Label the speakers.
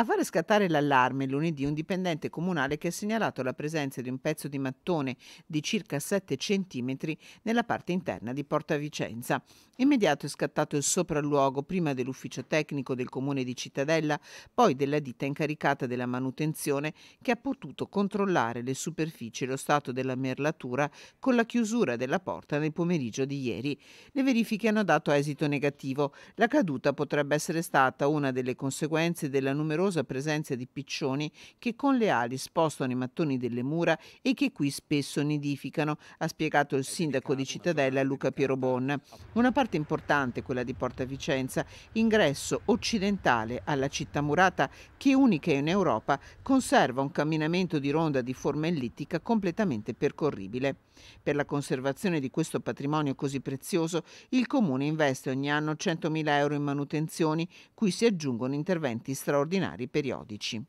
Speaker 1: A fare scattare l'allarme lunedì un dipendente comunale che ha segnalato la presenza di un pezzo di mattone di circa 7 cm nella parte interna di Porta Vicenza. Immediato è scattato il sopralluogo prima dell'ufficio tecnico del comune di Cittadella, poi della ditta incaricata della manutenzione che ha potuto controllare le superfici e lo stato della merlatura con la chiusura della porta nel pomeriggio di ieri. Le verifiche hanno dato esito negativo. La caduta potrebbe essere stata una delle conseguenze della numerosa numerosa presenza di piccioni che con le ali spostano i mattoni delle mura e che qui spesso nidificano, ha spiegato il sindaco di Cittadella Luca Pierobon. Una parte importante, quella di Porta Vicenza, ingresso occidentale alla città murata che unica in Europa conserva un camminamento di ronda di forma ellittica completamente percorribile. Per la conservazione di questo patrimonio così prezioso, il Comune investe ogni anno 100.000 euro in manutenzioni, cui si aggiungono interventi straordinari settimanali periodici.